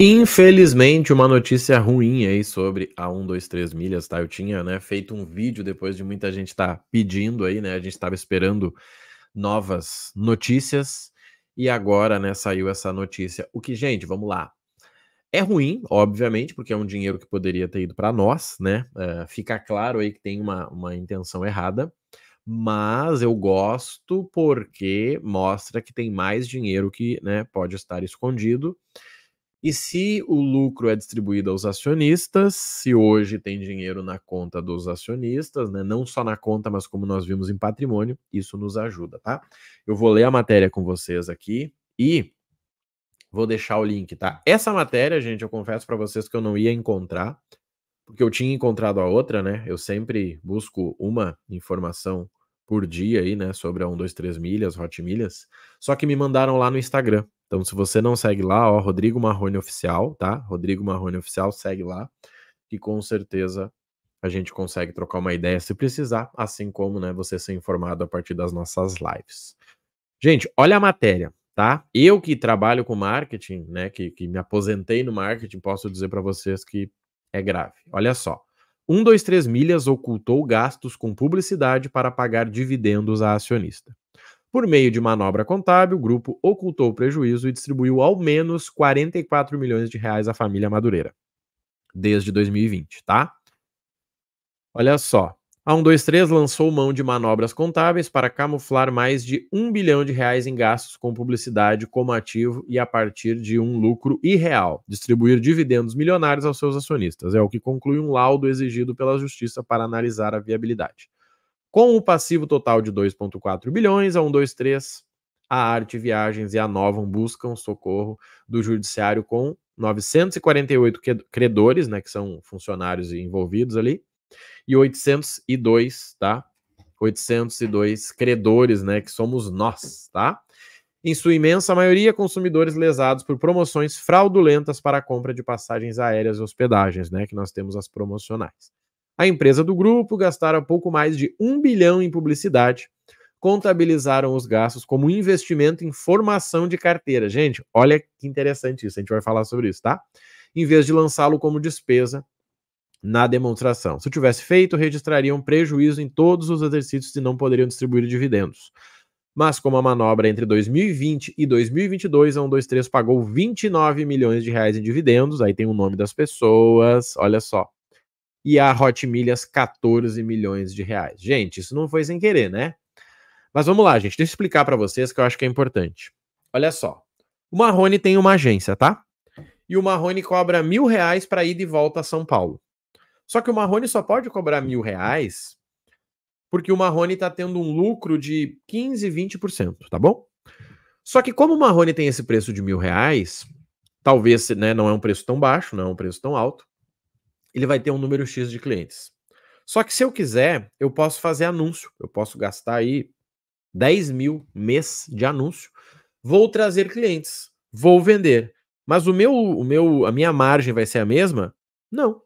Infelizmente, uma notícia ruim aí sobre a 123 milhas, tá? Eu tinha, né, feito um vídeo depois de muita gente tá pedindo aí, né? A gente estava esperando novas notícias e agora, né, saiu essa notícia. O que, gente, vamos lá. É ruim, obviamente, porque é um dinheiro que poderia ter ido para nós, né? É, fica claro aí que tem uma, uma intenção errada, mas eu gosto porque mostra que tem mais dinheiro que né, pode estar escondido e se o lucro é distribuído aos acionistas, se hoje tem dinheiro na conta dos acionistas, né, não só na conta, mas como nós vimos em patrimônio, isso nos ajuda, tá? Eu vou ler a matéria com vocês aqui e vou deixar o link, tá? Essa matéria, gente, eu confesso para vocês que eu não ia encontrar, porque eu tinha encontrado a outra, né? Eu sempre busco uma informação por dia aí, né? Sobre a 1, 2, 3 milhas, Hot Milhas. Só que me mandaram lá no Instagram. Então, se você não segue lá, ó, Rodrigo Marrone Oficial, tá? Rodrigo Marrone Oficial, segue lá. E com certeza a gente consegue trocar uma ideia se precisar, assim como, né, você ser informado a partir das nossas lives. Gente, olha a matéria, tá? Eu que trabalho com marketing, né, que, que me aposentei no marketing, posso dizer para vocês que é grave. Olha só. 123 Milhas ocultou gastos com publicidade para pagar dividendos a acionista. Por meio de manobra contábil, o grupo ocultou o prejuízo e distribuiu ao menos 44 milhões de reais à família Madureira. Desde 2020, tá? Olha só. A 123 lançou mão de manobras contábeis para camuflar mais de um bilhão de reais em gastos com publicidade como ativo e a partir de um lucro irreal, distribuir dividendos milionários aos seus acionistas. É o que conclui um laudo exigido pela Justiça para analisar a viabilidade. Com o passivo total de 2,4 bilhões, a 123, a Arte Viagens e a Novam buscam socorro do Judiciário com 948 credores, né, que são funcionários envolvidos ali, e 802, tá? 802 credores, né, que somos nós, tá? Em sua imensa maioria, consumidores lesados por promoções fraudulentas para a compra de passagens aéreas e hospedagens, né, que nós temos as promocionais. A empresa do grupo gastara pouco mais de um bilhão em publicidade, contabilizaram os gastos como investimento em formação de carteira. Gente, olha que interessante isso, a gente vai falar sobre isso, tá? Em vez de lançá-lo como despesa, na demonstração. Se tivesse feito, registrariam prejuízo em todos os exercícios e não poderiam distribuir dividendos. Mas como a manobra entre 2020 e 2022, a 123 pagou 29 milhões de reais em dividendos, aí tem o nome das pessoas, olha só. E a Hot Milhas 14 milhões de reais. Gente, isso não foi sem querer, né? Mas vamos lá, gente, deixa eu explicar para vocês que eu acho que é importante. Olha só, o Marrone tem uma agência, tá? E o Marrone cobra mil reais para ir de volta a São Paulo. Só que o Marrone só pode cobrar mil reais porque o Marrone está tendo um lucro de 15, 20%, tá bom? Só que como o Marrone tem esse preço de mil reais, talvez né, não é um preço tão baixo, não é um preço tão alto, ele vai ter um número X de clientes. Só que se eu quiser, eu posso fazer anúncio, eu posso gastar aí 10 mil mês de anúncio, vou trazer clientes, vou vender. Mas o meu, o meu, a minha margem vai ser a mesma? Não,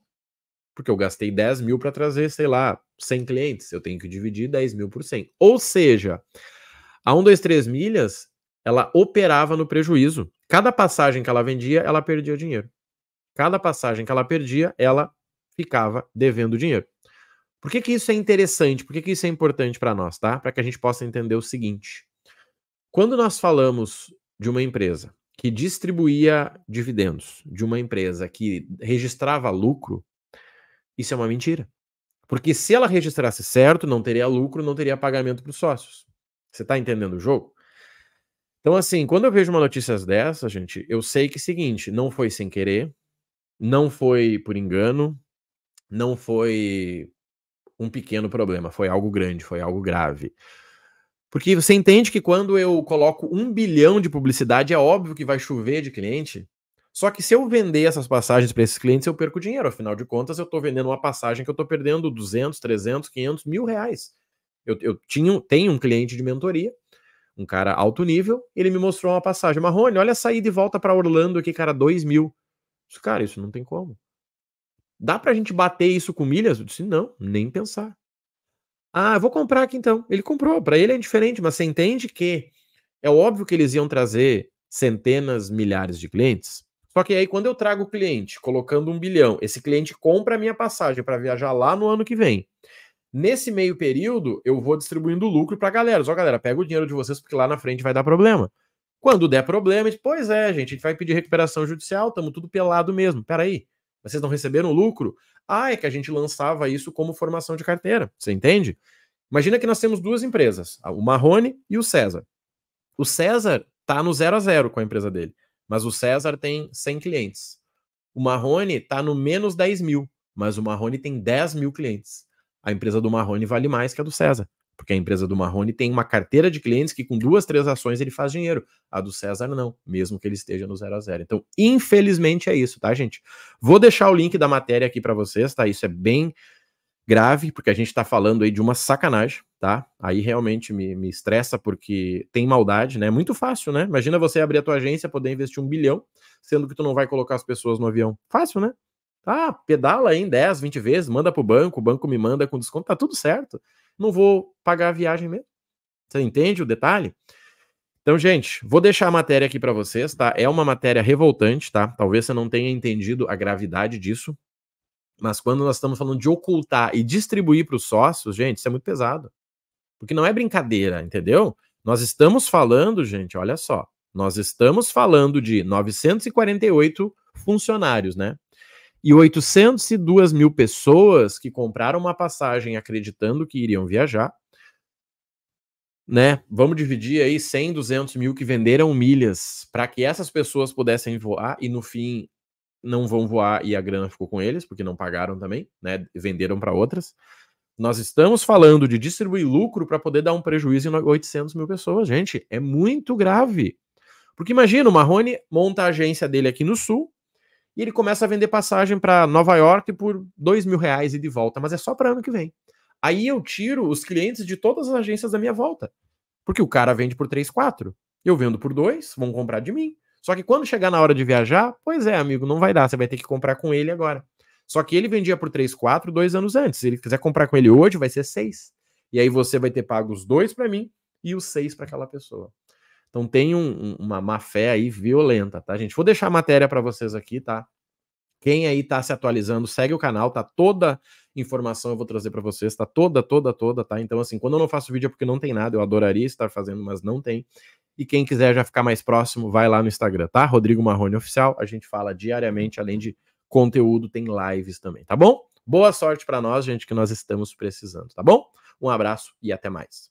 porque eu gastei 10 mil para trazer, sei lá, 100 clientes. Eu tenho que dividir 10 mil por 100. Ou seja, a 1, 2, 3 milhas, ela operava no prejuízo. Cada passagem que ela vendia, ela perdia dinheiro. Cada passagem que ela perdia, ela ficava devendo dinheiro. Por que, que isso é interessante? Por que, que isso é importante para nós, tá? Para que a gente possa entender o seguinte. Quando nós falamos de uma empresa que distribuía dividendos, de uma empresa que registrava lucro, isso é uma mentira. Porque se ela registrasse certo, não teria lucro, não teria pagamento para os sócios. Você está entendendo o jogo? Então, assim, quando eu vejo uma notícia dessa, gente, eu sei que é o seguinte: não foi sem querer, não foi por engano, não foi um pequeno problema, foi algo grande, foi algo grave. Porque você entende que quando eu coloco um bilhão de publicidade, é óbvio que vai chover de cliente. Só que se eu vender essas passagens para esses clientes, eu perco dinheiro. Afinal de contas, eu estou vendendo uma passagem que eu estou perdendo 200, 300, 500, mil reais. Eu, eu tinha, tenho um cliente de mentoria, um cara alto nível, ele me mostrou uma passagem. Marrone, olha a saída e volta para Orlando aqui, cara, 2 mil. Disse, cara, isso não tem como. Dá para a gente bater isso com milhas? Eu disse, não, nem pensar. Ah, eu vou comprar aqui então. Ele comprou, para ele é diferente, mas você entende que é óbvio que eles iam trazer centenas, milhares de clientes? Só que aí, quando eu trago o cliente colocando um bilhão, esse cliente compra a minha passagem para viajar lá no ano que vem. Nesse meio período, eu vou distribuindo lucro para a galera. Só, galera, pega o dinheiro de vocês, porque lá na frente vai dar problema. Quando der problema, pois é, gente, a gente vai pedir recuperação judicial, estamos tudo pelado mesmo. Peraí, vocês não receberam lucro? Ah, é que a gente lançava isso como formação de carteira. Você entende? Imagina que nós temos duas empresas, o Marrone e o César. O César está no zero a zero com a empresa dele. Mas o César tem 100 clientes. O Marrone está no menos 10 mil, mas o Marrone tem 10 mil clientes. A empresa do Marrone vale mais que a do César, porque a empresa do Marrone tem uma carteira de clientes que com duas, três ações ele faz dinheiro. A do César não, mesmo que ele esteja no zero a zero. Então, infelizmente é isso, tá, gente? Vou deixar o link da matéria aqui para vocês, tá? Isso é bem grave, porque a gente está falando aí de uma sacanagem, tá? Aí realmente me, me estressa porque tem maldade, né? Muito fácil, né? Imagina você abrir a tua agência, poder investir um bilhão, sendo que tu não vai colocar as pessoas no avião. Fácil, né? Ah, pedala aí em 10, 20 vezes, manda pro banco, o banco me manda com desconto, tá tudo certo. Não vou pagar a viagem mesmo. Você entende o detalhe? Então, gente, vou deixar a matéria aqui para vocês, tá? É uma matéria revoltante, tá? Talvez você não tenha entendido a gravidade disso, mas quando nós estamos falando de ocultar e distribuir para os sócios, gente, isso é muito pesado. Porque não é brincadeira, entendeu? Nós estamos falando, gente, olha só, nós estamos falando de 948 funcionários, né? E 802 mil pessoas que compraram uma passagem acreditando que iriam viajar, né? Vamos dividir aí 100, 200 mil que venderam milhas para que essas pessoas pudessem voar e no fim não vão voar e a grana ficou com eles, porque não pagaram também, né? Venderam para outras. Nós estamos falando de distribuir lucro para poder dar um prejuízo em 800 mil pessoas, gente. É muito grave. Porque imagina, o Marrone monta a agência dele aqui no Sul e ele começa a vender passagem para Nova York por 2 mil reais e de volta, mas é só para ano que vem. Aí eu tiro os clientes de todas as agências da minha volta. Porque o cara vende por 3, 4. Eu vendo por 2, vão comprar de mim. Só que quando chegar na hora de viajar, pois é, amigo, não vai dar, você vai ter que comprar com ele agora. Só que ele vendia por 3, 4, dois anos antes. Se ele quiser comprar com ele hoje, vai ser 6. E aí você vai ter pago os dois para mim e os seis para aquela pessoa. Então tem um, uma má fé aí violenta, tá, gente? Vou deixar a matéria para vocês aqui, tá? Quem aí tá se atualizando, segue o canal, tá toda informação eu vou trazer para vocês, tá toda, toda, toda, tá? Então assim, quando eu não faço vídeo é porque não tem nada, eu adoraria estar fazendo, mas não tem. E quem quiser já ficar mais próximo, vai lá no Instagram, tá? Rodrigo Marrone Oficial. A gente fala diariamente, além de conteúdo, tem lives também, tá bom? Boa sorte para nós, gente, que nós estamos precisando, tá bom? Um abraço e até mais.